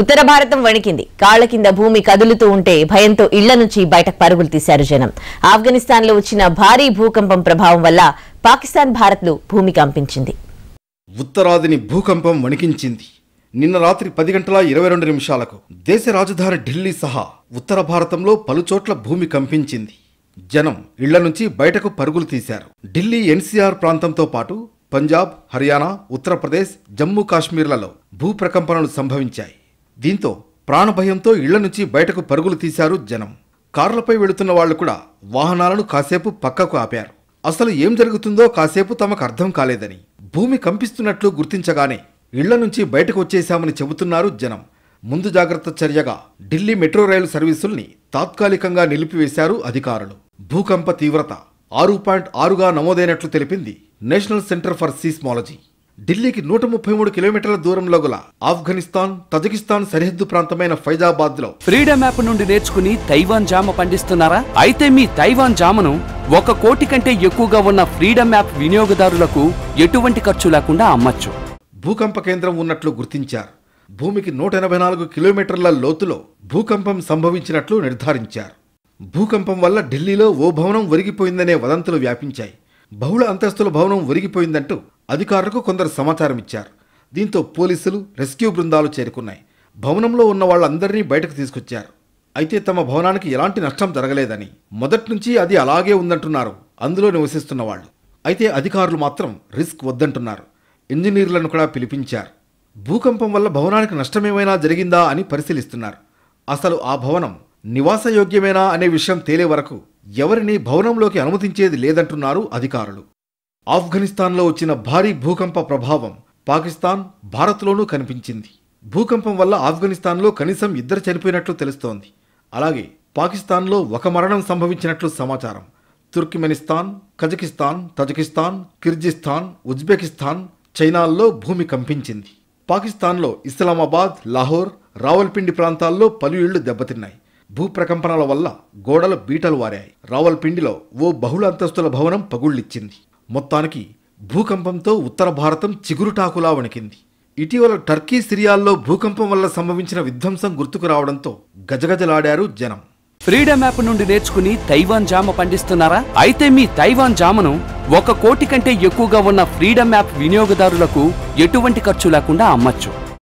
ఉత్తర భారతం వణికింది కాళ్ల కింద భూమి కదులుతూ ఉంటే భయంతో ఇళ్ల నుంచి బయటకు పరుగులు తీశారు జనం ఆఫ్ఘనిస్తాన్ లో వచ్చిన భారీ భూకంపం ప్రభావం వల్ల పాకిస్తాన్ భారత్ లో భూమి కంపించింది ఉత్తరాదిని భూకంపం వణికించింది నిన్న రాత్రి పది గంటల ఇరవై రెండు నిమిషాలకు దేశ రాజధాని ఢిల్లీ సహా ఉత్తర భారతంలో పలుచోట్ల భూమి కంపించింది జనం ఇళ్ల నుంచి బయటకు పరుగులు తీశారు ఢిల్లీ ఎన్సీఆర్ ప్రాంతంతో పాటు పంజాబ్ హర్యానా ఉత్తరప్రదేశ్ జమ్మూ కాశ్మీర్లలో భూప్రకంపనలు సంభవించాయి దీంతో ప్రాణభయంతో ఇళ్ల నుంచి బయటకు పరుగులు తీశారు జనం కార్లపై వెళుతున్న వాళ్లు కూడా వాహనాలను కాసేపు పక్కకు ఆపారు అసలు ఏం జరుగుతుందో కాసేపు తమకు అర్థం కాలేదని భూమి కంపిస్తున్నట్లు గుర్తించగానే ఇళ్ల నుంచి బయటకు వచ్చేశామని చెబుతున్నారు జనం ముందు జాగ్రత్త చర్యగా ఢిల్లీ మెట్రో రైలు సర్వీసుల్ని తాత్కాలికంగా నిలిపివేశారు అధికారులు భూకంప తీవ్రత ఆరు పాయింట్ ఆరుగా నమోదైనట్లు తెలిపింది నేషనల్ సెంటర్ ఫర్ సీస్మాలజీ ఢిల్లీకి నూట ముప్పై మూడు కిలోమీటర్ల దూరంలో గల ఆఫ్ఘనిస్తాన్ తజకిస్తాన్ సరిహద్దు ప్రాంతమైన ఫైజాబాద్ లో ఫ్రీడమ్ యాప్ నుండి నేర్చుకుని తైవాన్ జామ పండిస్తున్నారా అయితే మీ తైవాన్ జామను ఒక కోటి కంటే ఎక్కువగా ఉన్న ఫ్రీడమ్ యాప్ వినియోగదారులకు ఎటువంటి ఖర్చు లేకుండా అమ్మచ్చు భూకంప కేంద్రం ఉన్నట్లు గుర్తించారు భూమికి నూట ఎనభై నాలుగు కిలోమీటర్ల లోతులో భూకంపం సంభవించినట్లు నిర్ధారించారు భూకంపం వల్ల ఢిల్లీలో ఓ భవనం ఒరిగిపోయిందనే వదంతులు వ్యాపించాయి బహుళ అంతస్తుల భవనం ఒరిగిపోయిందంటూ అధికారులకు కొందరు సమాచారం ఇచ్చారు దీంతో పోలీసులు రెస్క్యూ బృందాలు చేరుకున్నాయి భవనంలో ఉన్న వాళ్ళందరినీ బయటకు తీసుకొచ్చారు అయితే తమ భవనానికి ఎలాంటి నష్టం జరగలేదని మొదటి నుంచి అది అలాగే ఉందంటున్నారు అందులో నివసిస్తున్న వాళ్ళు అయితే అధికారులు మాత్రం రిస్క్ వద్దంటున్నారు ఇంజనీర్లను కూడా పిలిపించారు భూకంపం వల్ల భవనానికి నష్టమేమైనా జరిగిందా అని పరిశీలిస్తున్నారు అసలు ఆ భవనం నివాసయోగ్యమేనా అనే విషయం తేలే వరకు ఎవరిని భవనంలోకి అనుమతించేది లేదంటున్నారు అధికారులు ఆఫ్ఘనిస్తాన్లో వచ్చిన భారీ భూకంప ప్రభావం పాకిస్తాన్ భారత్లోనూ కనిపించింది భూకంపం వల్ల ఆఫ్ఘనిస్తాన్లో కనీసం ఇద్దరు చనిపోయినట్లు తెలుస్తోంది అలాగే పాకిస్తాన్లో ఒక మరణం సంభవించినట్లు సమాచారం Turkmenistan Kazakhstan Tajikistan Kyrgyzstan Uzbekistan చైనాల్లో భూమి కంపించింది పాకిస్తాన్లో ఇస్లామాబాద్ లాహోర్ రావల్పిండి ప్రాంతాల్లో పలు ఇళ్లు దెబ్బతిన్నాయి భూప్రకంపనల వల్ల గోడల బీటలు వారాయి రావల్పిండిలో ఓ బహుళ అంతస్తుల భవనం పగుళ్ళిచ్చింది మొత్తానికి భూకంపంతో ఉత్తర భారతం చిగురుటాకులా వణికింది ఇటీవల టర్కీ సిరియాల్లో భూకంపం వల్ల సంభవించిన విధ్వంసం గుర్తుకు రావడంతో గజగజలాడారు జనం ఫ్రీడమ్ యాప్ నుండి నేర్చుకుని తైవాన్ జామ పండిస్తున్నారా అయితే మీ తైవాన్ జామను ఒక కోటి కంటే ఎక్కువగా ఉన్న ఫ్రీడమ్ యాప్ వినియోగదారులకు ఎటువంటి ఖర్చు లేకుండా అమ్మచ్చు